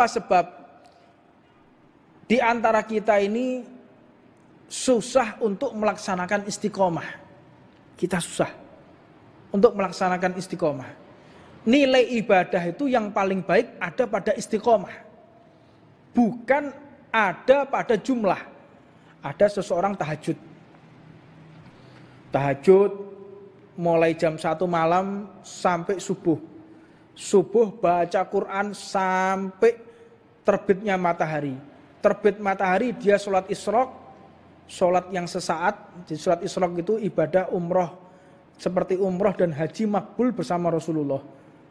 Apa sebab di antara kita ini susah untuk melaksanakan istiqomah? Kita susah untuk melaksanakan istiqomah. Nilai ibadah itu yang paling baik ada pada istiqomah. Bukan ada pada jumlah. Ada seseorang tahajud. Tahajud mulai jam 1 malam sampai subuh. Subuh baca Quran sampai terbitnya matahari. Terbit matahari dia sholat isrok, sholat yang sesaat. di sholat isrok itu ibadah umroh seperti umroh dan haji makbul bersama Rasulullah.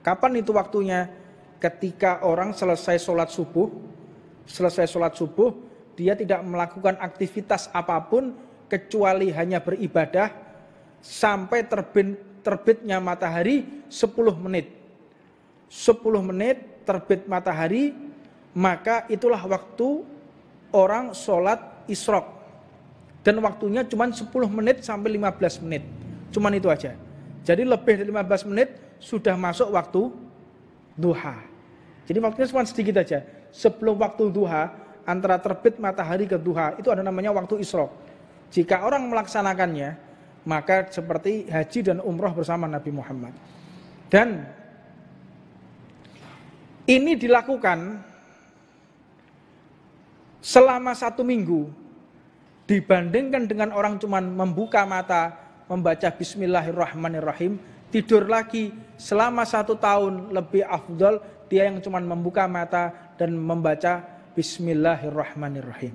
Kapan itu waktunya? Ketika orang selesai sholat subuh, selesai sholat subuh, dia tidak melakukan aktivitas apapun kecuali hanya beribadah sampai terbit, terbitnya matahari 10 menit. 10 menit terbit matahari maka itulah waktu orang sholat isrok dan waktunya cuma 10 menit sampai 15 menit cuman itu aja jadi lebih dari 15 menit sudah masuk waktu duha jadi waktunya cuma sedikit aja sebelum waktu duha antara terbit matahari ke duha itu ada namanya waktu isrok jika orang melaksanakannya maka seperti haji dan umroh bersama Nabi Muhammad dan ini dilakukan selama satu minggu dibandingkan dengan orang cuman membuka mata, membaca bismillahirrahmanirrahim, tidur lagi selama satu tahun lebih afdol dia yang cuman membuka mata dan membaca bismillahirrahmanirrahim.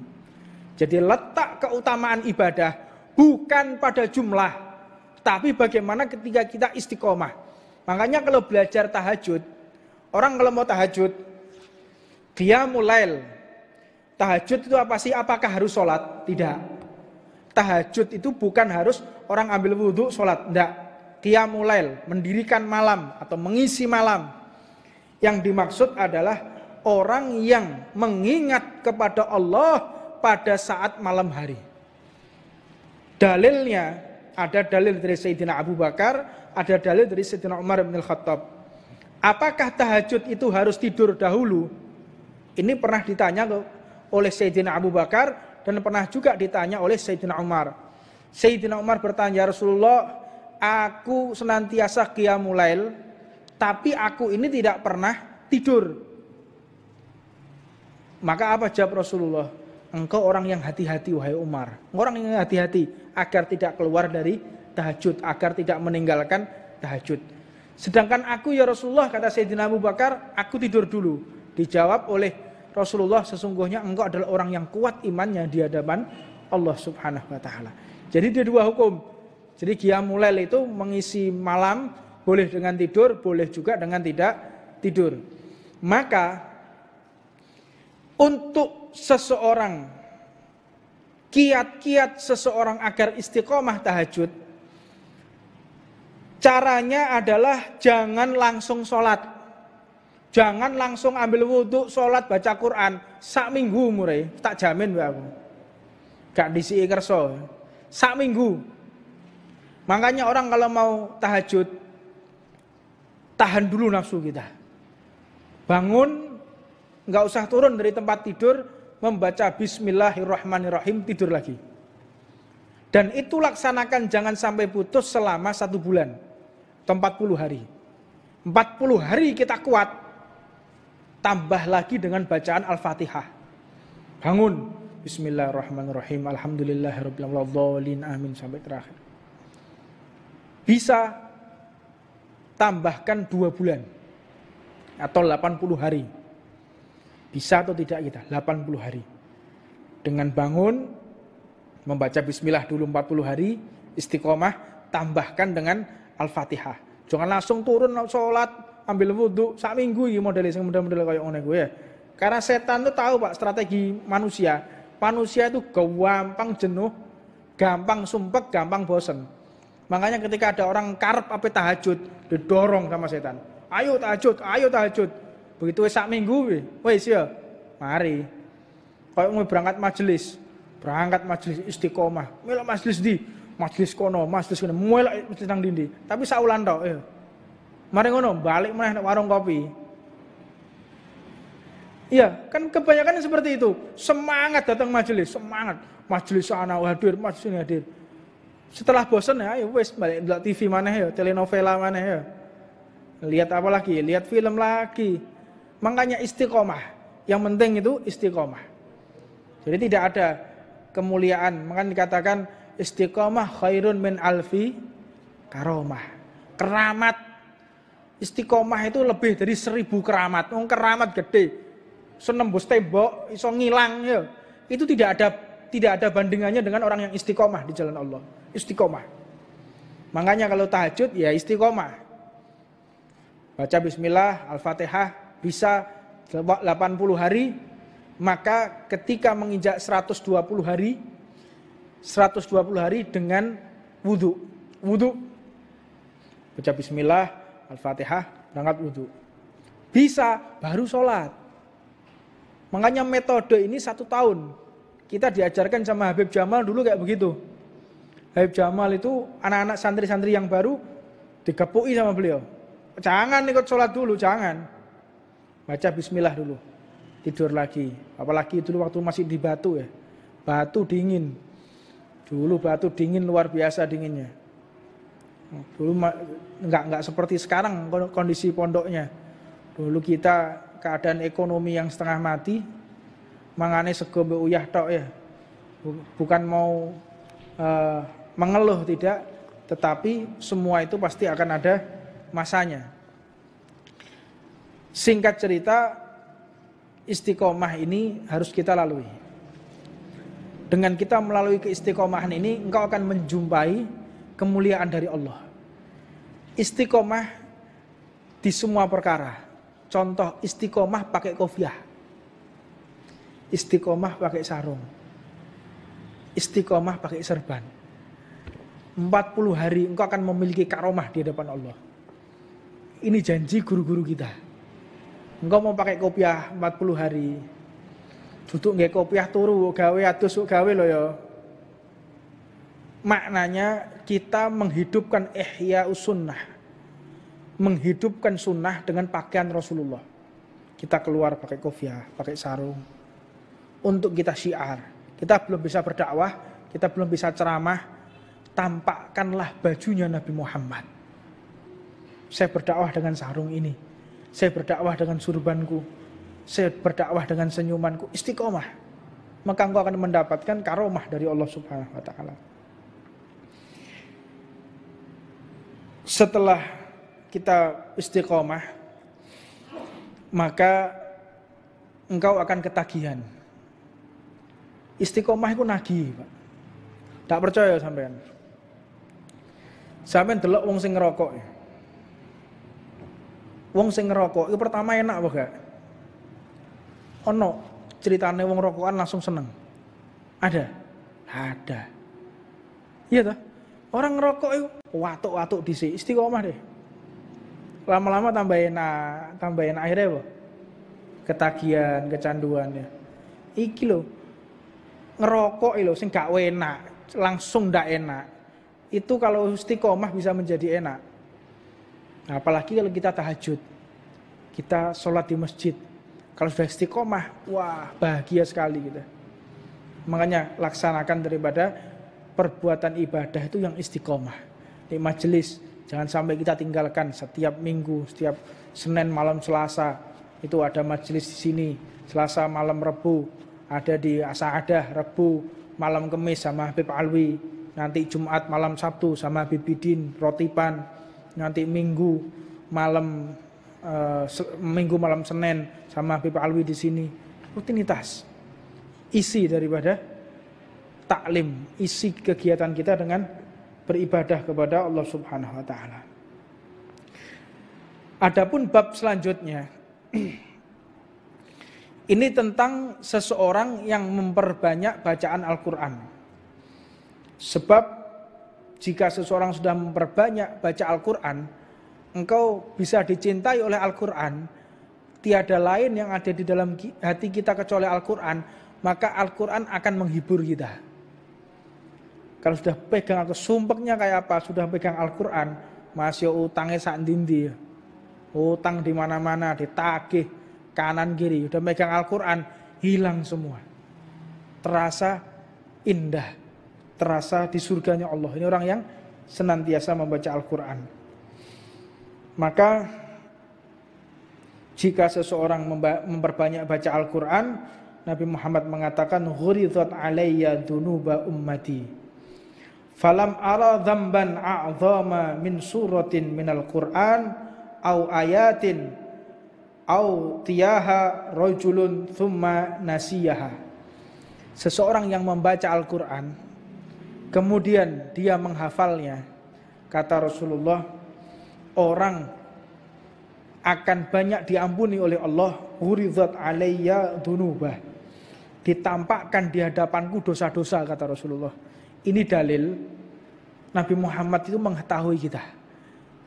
Jadi letak keutamaan ibadah bukan pada jumlah, tapi bagaimana ketika kita istiqomah. Makanya kalau belajar tahajud, orang kalau mau tahajud, dia mulail Tahajud itu apa sih? Apakah harus sholat? Tidak. Tahajud itu bukan harus orang ambil wudhu sholat. Tidak. Qiyamulail, mendirikan malam atau mengisi malam. Yang dimaksud adalah orang yang mengingat kepada Allah pada saat malam hari. Dalilnya ada dalil dari Sayyidina Abu Bakar, ada dalil dari Sayyidina Umar bin Khattab. Apakah tahajud itu harus tidur dahulu? Ini pernah ditanya loh oleh Sayyidina Abu Bakar dan pernah juga ditanya oleh Sayyidina Umar. Sayyidina Umar bertanya, ya Rasulullah, aku senantiasa kiamulail, tapi aku ini tidak pernah tidur. Maka apa jawab Rasulullah? Engkau orang yang hati-hati wahai Umar. Orang yang hati-hati agar tidak keluar dari tahajud, agar tidak meninggalkan tahajud. Sedangkan aku ya Rasulullah kata Sayyidina Abu Bakar, aku tidur dulu. Dijawab oleh Rasulullah sesungguhnya engkau adalah orang yang kuat imannya di hadapan Allah Subhanahu wa taala. Jadi dia dua hukum. Jadi qiyamulail itu mengisi malam boleh dengan tidur, boleh juga dengan tidak tidur. Maka untuk seseorang kiat-kiat seseorang agar istiqomah tahajud caranya adalah jangan langsung sholat Jangan langsung ambil wudhu, sholat, baca Quran. Sak minggu murai, tak jamin mbak aku. Gak disi kerso. Sak minggu. Makanya orang kalau mau tahajud, tahan dulu nafsu kita. Bangun, nggak usah turun dari tempat tidur, membaca Bismillahirrahmanirrahim, tidur lagi. Dan itu laksanakan jangan sampai putus selama satu bulan tempat 40 hari. 40 hari kita kuat, tambah lagi dengan bacaan Al-Fatihah. Bangun. Bismillahirrahmanirrahim. Alhamdulillahirrahmanirrahim. Amin. Sampai terakhir. Bisa tambahkan dua bulan atau 80 hari. Bisa atau tidak kita? 80 hari. Dengan bangun, membaca bismillah dulu 40 hari, istiqomah, tambahkan dengan Al-Fatihah. Jangan langsung turun sholat, ambil wudhu sak minggu iki modele sing model-model kaya ngene gue ya. Karena setan tuh tahu Pak strategi manusia. Manusia itu gampang jenuh, gampang sumpek, gampang bosen. Makanya ketika ada orang karep apa tahajud, didorong sama setan. Ayo tahajud, ayo tahajud. Begitu wis sak minggu wis ya. Mari. Kayak mau berangkat majelis, berangkat majelis istiqomah. Melok majelis di, majelis kono, majelis kono, melok majelis nang dindi. Tapi saulan tok. Eh. Mari ngono, balik meneh nek warung kopi. Iya, kan kebanyakan seperti itu. Semangat datang majelis, semangat. Majelis sana hadir, majelis ini hadir. Setelah bosan ya, ya wes balik ndelok TV mana ya, telenovela mana ya. Lihat apa lagi? Lihat film lagi. Makanya istiqomah. Yang penting itu istiqomah. Jadi tidak ada kemuliaan. Maka dikatakan istiqomah khairun min alfi karomah. Keramat Istiqomah itu lebih dari seribu keramat. Wong keramat gede. Senembus tembok, iso ngilang ya. Itu tidak ada tidak ada bandingannya dengan orang yang istiqomah di jalan Allah. Istiqomah. Makanya kalau tahajud ya istiqomah. Baca bismillah, Al-Fatihah bisa 80 hari, maka ketika menginjak 120 hari 120 hari dengan wudhu wudhu baca bismillah Al-Fatihah, berangkat wudhu. Bisa, baru sholat. Makanya metode ini satu tahun. Kita diajarkan sama Habib Jamal dulu kayak begitu. Habib Jamal itu anak-anak santri-santri yang baru dikepui sama beliau. Jangan ikut sholat dulu, jangan. Baca bismillah dulu. Tidur lagi. Apalagi dulu waktu masih di batu ya. Batu dingin. Dulu batu dingin luar biasa dinginnya. Dulu nggak nggak seperti sekarang kondisi pondoknya. Dulu kita keadaan ekonomi yang setengah mati, mangane sego uyah tok ya. Bukan mau uh, mengeluh tidak, tetapi semua itu pasti akan ada masanya. Singkat cerita, istiqomah ini harus kita lalui. Dengan kita melalui keistiqomahan ini, engkau akan menjumpai kemuliaan dari Allah. Istiqomah di semua perkara. Contoh istiqomah pakai kofiah. Istiqomah pakai sarung. Istiqomah pakai serban. 40 hari engkau akan memiliki karomah di hadapan Allah. Ini janji guru-guru kita. Engkau mau pakai kopiah 40 hari. Duduk nggak kopiah turu, gawe atus gawe lo ya maknanya kita menghidupkan ihya sunnah menghidupkan sunnah dengan pakaian Rasulullah kita keluar pakai kofiah pakai sarung untuk kita syiar kita belum bisa berdakwah kita belum bisa ceramah tampakkanlah bajunya Nabi Muhammad saya berdakwah dengan sarung ini saya berdakwah dengan surbanku saya berdakwah dengan senyumanku istiqomah maka engkau akan mendapatkan karomah dari Allah Subhanahu wa taala setelah kita istiqomah maka engkau akan ketagihan istiqomah itu nagih pak tak percaya sampean sampean delok wong sing ngerokok wong sing ngerokok itu pertama enak apa gak ono ceritanya wong rokokan langsung seneng ada ada iya toh Orang ngerokok itu watuk-watuk sini, istiqomah deh. Lama-lama tambah enak, tambah enak akhirnya apa? Ketagihan, kecanduan ya. Iki loh, ngerokok loh sing gak enak, langsung ndak enak. Itu kalau istiqomah bisa menjadi enak. Nah, apalagi kalau kita tahajud, kita sholat di masjid. Kalau sudah istiqomah, wah bahagia sekali kita. Makanya laksanakan daripada perbuatan ibadah itu yang istiqomah di majelis jangan sampai kita tinggalkan setiap minggu setiap Senin malam Selasa itu ada majelis di sini Selasa malam Rebu ada di Asa'adah Rebu malam Kemis sama Habib Alwi nanti Jumat malam Sabtu sama Bidin Rotipan nanti Minggu malam eh, Minggu malam Senin sama Habib Alwi di sini rutinitas isi daripada taklim, isi kegiatan kita dengan beribadah kepada Allah Subhanahu wa taala. Adapun bab selanjutnya ini tentang seseorang yang memperbanyak bacaan Al-Qur'an. Sebab jika seseorang sudah memperbanyak baca Al-Qur'an, engkau bisa dicintai oleh Al-Qur'an, tiada lain yang ada di dalam hati kita kecuali Al-Qur'an, maka Al-Quran akan menghibur kita. Kalau sudah pegang atau sumpeknya kayak apa, sudah pegang Al-Quran, masih ya utangnya saat dindi ya? Utang di mana-mana, ditagih kanan kiri. Sudah pegang Al-Quran, hilang semua. Terasa indah, terasa di surganya Allah. Ini orang yang senantiasa membaca Al-Quran. Maka jika seseorang memperbanyak baca Al-Quran, Nabi Muhammad mengatakan, "Ghuridhat alayya dunuba ummati." Falam ara dzamban a'zama min suratin minal Qur'an au ayatin au tiyaha rajulun thumma nasiyaha. Seseorang yang membaca Al-Qur'an kemudian dia menghafalnya kata Rasulullah orang akan banyak diampuni oleh Allah hurizat alayya dunubah ditampakkan di hadapanku dosa-dosa kata Rasulullah ini dalil Nabi Muhammad itu mengetahui kita.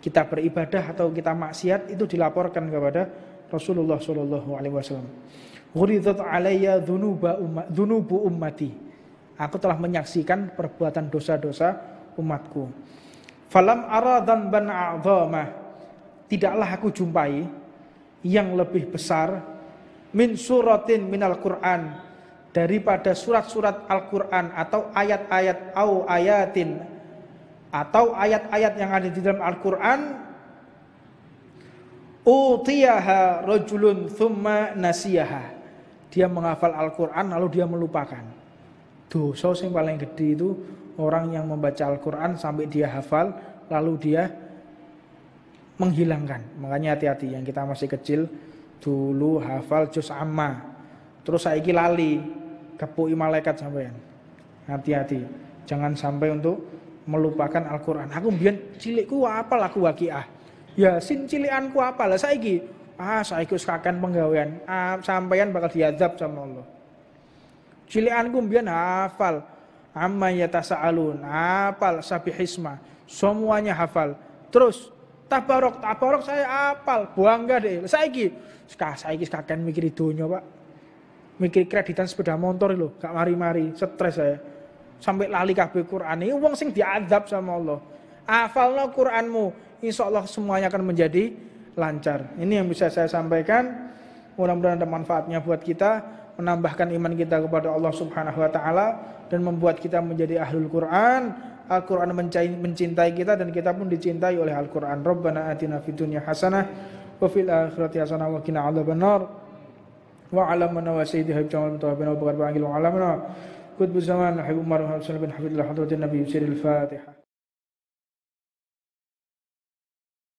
Kita beribadah atau kita maksiat itu dilaporkan kepada Rasulullah Shallallahu Alaihi Wasallam. Ghuridat alayya dunubu ummati. Aku telah menyaksikan perbuatan dosa-dosa umatku. Falam aradan ban a'dzama. Tidaklah aku jumpai yang lebih besar min suratin minal Qur'an daripada surat-surat Al-Quran atau ayat-ayat au ayatin atau ayat-ayat yang ada di dalam Al-Quran utiyaha rojulun thumma nasiyaha dia menghafal Al-Quran lalu dia melupakan dosa yang paling gede itu orang yang membaca Al-Quran sampai dia hafal lalu dia menghilangkan makanya hati-hati yang kita masih kecil dulu hafal juz amma terus saiki lali Kepui malaikat sampean. Hati-hati, jangan sampai untuk melupakan Al-Qur'an. Aku mbiyen cilikku apal aku waqiah. Ya, sin cilikanku apal. Saiki ah saiki sekakan penggawean. Ah, sampean bakal diazab sama Allah. Cilikanku biar hafal amma alun Hafal hisma Semuanya hafal. Terus tabarok tabarok saya apal Buangga deh saiki sekah saiki sekakan mikir itu pak mikir kreditan sepeda motor lo gak mari-mari, stres saya. Sampai lali kabeh Quran. Ini wong sing diadab sama Allah. Hafalno Quranmu, insya Allah semuanya akan menjadi lancar. Ini yang bisa saya sampaikan. Mudah-mudahan ada manfaatnya buat kita menambahkan iman kita kepada Allah Subhanahu wa taala dan membuat kita menjadi ahlul Quran. Al-Qur'an mencintai kita dan kita pun dicintai oleh Al-Qur'an. Rabbana atina fid dunya hasanah wa fil akhirati hasanah wa qina adzabannar. وعلمنا وسيدي حبيب جمال بن طه بن ابو بكر وعلمنا قطب الزمان حبيب عمر بن حفيد الله حضره النبي سير الفاتحه